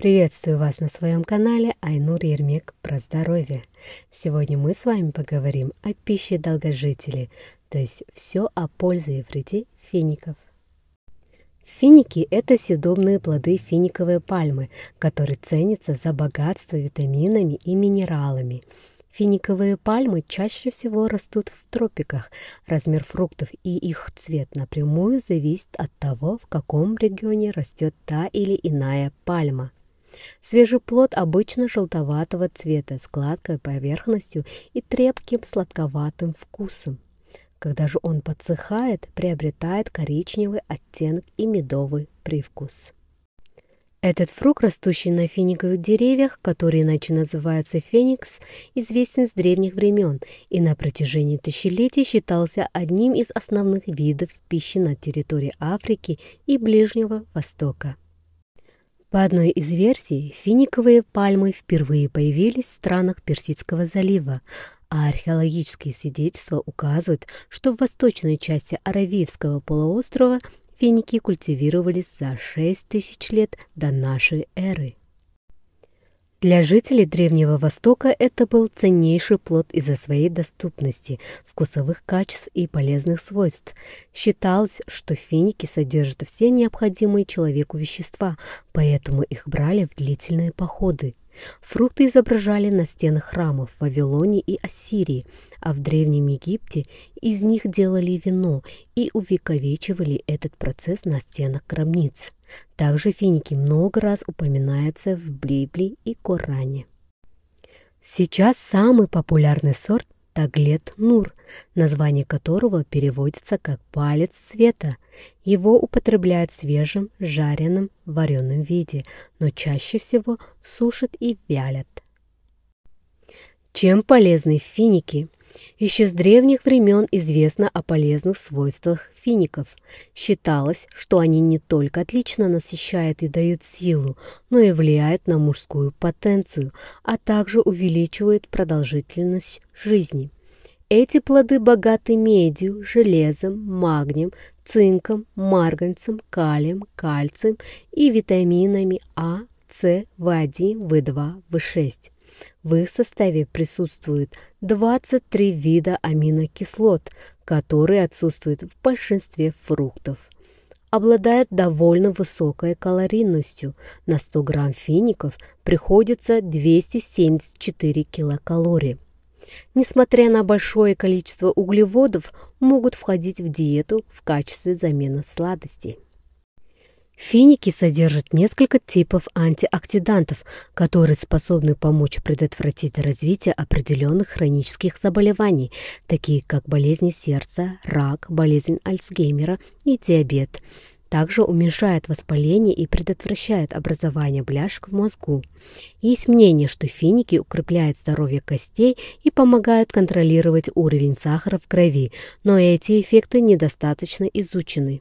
Приветствую вас на своем канале Айнур Ермек про здоровье. Сегодня мы с вами поговорим о пище долгожителей, то есть все о пользе и вреде фиников. Финики – это съедобные плоды финиковой пальмы, которые ценятся за богатство витаминами и минералами. Финиковые пальмы чаще всего растут в тропиках. Размер фруктов и их цвет напрямую зависит от того, в каком регионе растет та или иная пальма. Свежий плод обычно желтоватого цвета с гладкой поверхностью и трепким сладковатым вкусом. Когда же он подсыхает, приобретает коричневый оттенок и медовый привкус. Этот фрукт, растущий на финиковых деревьях, который иначе называется феникс, известен с древних времен и на протяжении тысячелетий считался одним из основных видов пищи на территории Африки и Ближнего Востока. По одной из версий, финиковые пальмы впервые появились в странах Персидского залива, а археологические свидетельства указывают, что в восточной части Аравийского полуострова финики культивировались за 6 тысяч лет до нашей эры. Для жителей Древнего Востока это был ценнейший плод из-за своей доступности, вкусовых качеств и полезных свойств. Считалось, что финики содержат все необходимые человеку вещества, поэтому их брали в длительные походы. Фрукты изображали на стенах храмов в Вавилоне и Ассирии, а в Древнем Египте из них делали вино и увековечивали этот процесс на стенах гробниц. Также финики много раз упоминаются в Библии и Коране. Сейчас самый популярный сорт – Таглет Нур, название которого переводится как «палец света». Его употребляют в свежем, жареном, вареном виде, но чаще всего сушат и вялят. Чем полезны финики? Еще с древних времен известно о полезных свойствах фиников. Считалось, что они не только отлично насыщают и дают силу, но и влияют на мужскую потенцию, а также увеличивают продолжительность жизни. Эти плоды богаты медью, железом, магнием, цинком, марганцем, калием, кальцием и витаминами А, С, В1, В2, В6. В их составе присутствует 23 вида аминокислот, которые отсутствуют в большинстве фруктов. Обладает довольно высокой калорийностью. На 100 грамм фиников приходится 274 килокалории. Несмотря на большое количество углеводов, могут входить в диету в качестве замены сладостей. Финики содержат несколько типов антиоксидантов, которые способны помочь предотвратить развитие определенных хронических заболеваний, такие как болезни сердца, рак, болезнь Альцгеймера и диабет. Также уменьшает воспаление и предотвращает образование бляшек в мозгу. Есть мнение, что финики укрепляют здоровье костей и помогают контролировать уровень сахара в крови, но эти эффекты недостаточно изучены.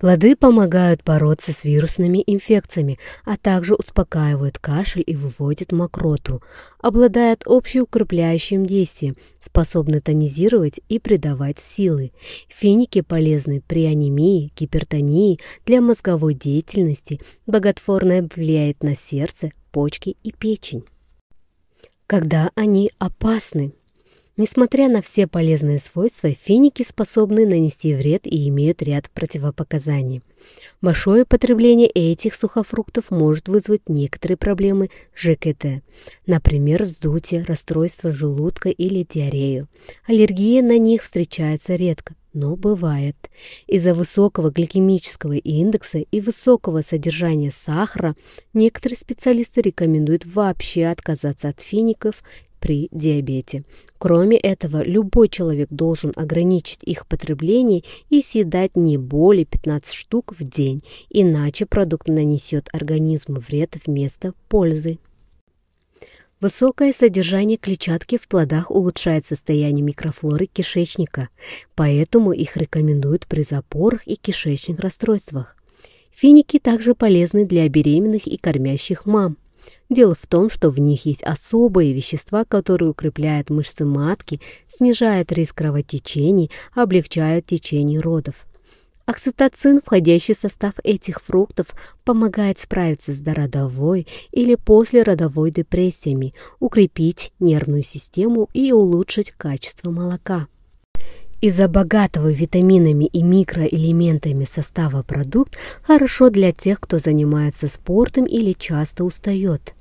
Плоды помогают бороться с вирусными инфекциями, а также успокаивают кашель и выводят мокроту. Обладают общеукрепляющим действием, способны тонизировать и придавать силы. Финики полезны при анемии, гипертонии, для мозговой деятельности, благотворно влияет на сердце, почки и печень. Когда они опасны? Несмотря на все полезные свойства, финики способны нанести вред и имеют ряд противопоказаний. Большое потребление этих сухофруктов может вызвать некоторые проблемы ЖКТ, например, вздутие, расстройство желудка или диарею. Аллергия на них встречается редко, но бывает. Из-за высокого гликемического индекса и высокого содержания сахара некоторые специалисты рекомендуют вообще отказаться от фиников при диабете. Кроме этого, любой человек должен ограничить их потребление и съедать не более 15 штук в день, иначе продукт нанесет организму вред вместо пользы. Высокое содержание клетчатки в плодах улучшает состояние микрофлоры кишечника, поэтому их рекомендуют при запорах и кишечных расстройствах. Финики также полезны для беременных и кормящих мам. Дело в том, что в них есть особые вещества, которые укрепляют мышцы матки, снижают риск кровотечений, облегчают течение родов. Окситоцин, входящий в состав этих фруктов, помогает справиться с дородовой или послеродовой депрессиями, укрепить нервную систему и улучшить качество молока. Из-за богатого витаминами и микроэлементами состава продукт хорошо для тех, кто занимается спортом или часто устает.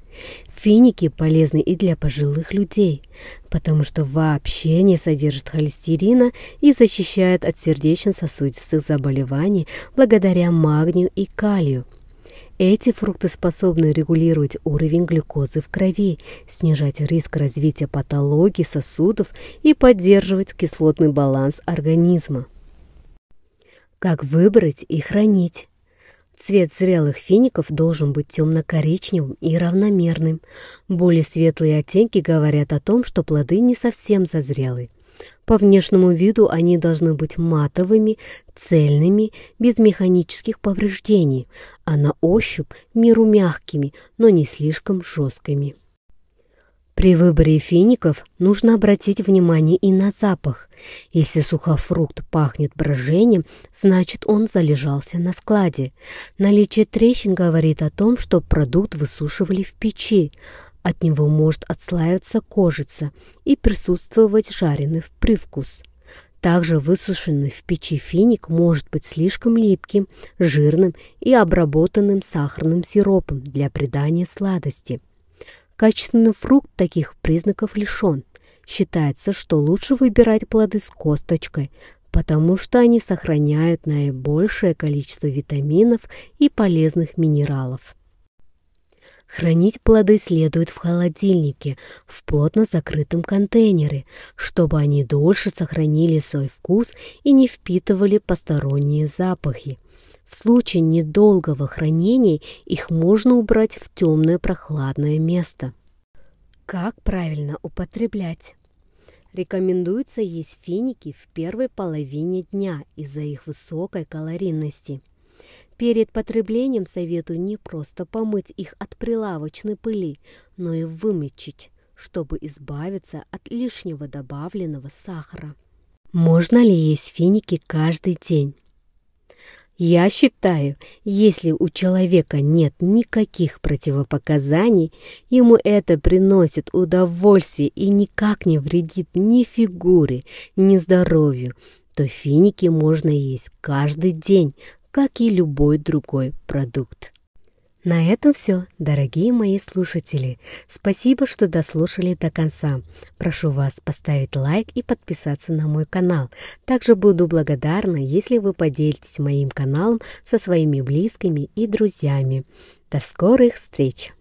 Финики полезны и для пожилых людей, потому что вообще не содержит холестерина и защищает от сердечно-сосудистых заболеваний благодаря магнию и калию. Эти фрукты способны регулировать уровень глюкозы в крови, снижать риск развития патологий сосудов и поддерживать кислотный баланс организма. Как выбрать и хранить? Цвет зрелых фиников должен быть темно-коричневым и равномерным. Более светлые оттенки говорят о том, что плоды не совсем созрелы. По внешнему виду они должны быть матовыми, цельными, без механических повреждений, а на ощупь миру мягкими, но не слишком жесткими. При выборе фиников нужно обратить внимание и на запах. Если сухофрукт пахнет брожением, значит он залежался на складе. Наличие трещин говорит о том, что продукт высушивали в печи. От него может отслаиваться кожица и присутствовать жареный привкус. Также высушенный в печи финик может быть слишком липким, жирным и обработанным сахарным сиропом для придания сладости. Качественный фрукт таких признаков лишен. Считается, что лучше выбирать плоды с косточкой, потому что они сохраняют наибольшее количество витаминов и полезных минералов. Хранить плоды следует в холодильнике, в плотно закрытом контейнере, чтобы они дольше сохранили свой вкус и не впитывали посторонние запахи. В случае недолгого хранения их можно убрать в темное прохладное место. Как правильно употреблять? Рекомендуется есть финики в первой половине дня из-за их высокой калорийности – Перед потреблением советую не просто помыть их от прилавочной пыли, но и вымочить, чтобы избавиться от лишнего добавленного сахара. Можно ли есть финики каждый день? Я считаю, если у человека нет никаких противопоказаний, ему это приносит удовольствие и никак не вредит ни фигуре, ни здоровью, то финики можно есть каждый день как и любой другой продукт. На этом все, дорогие мои слушатели. Спасибо, что дослушали до конца. Прошу вас поставить лайк и подписаться на мой канал. Также буду благодарна, если вы поделитесь моим каналом со своими близкими и друзьями. До скорых встреч!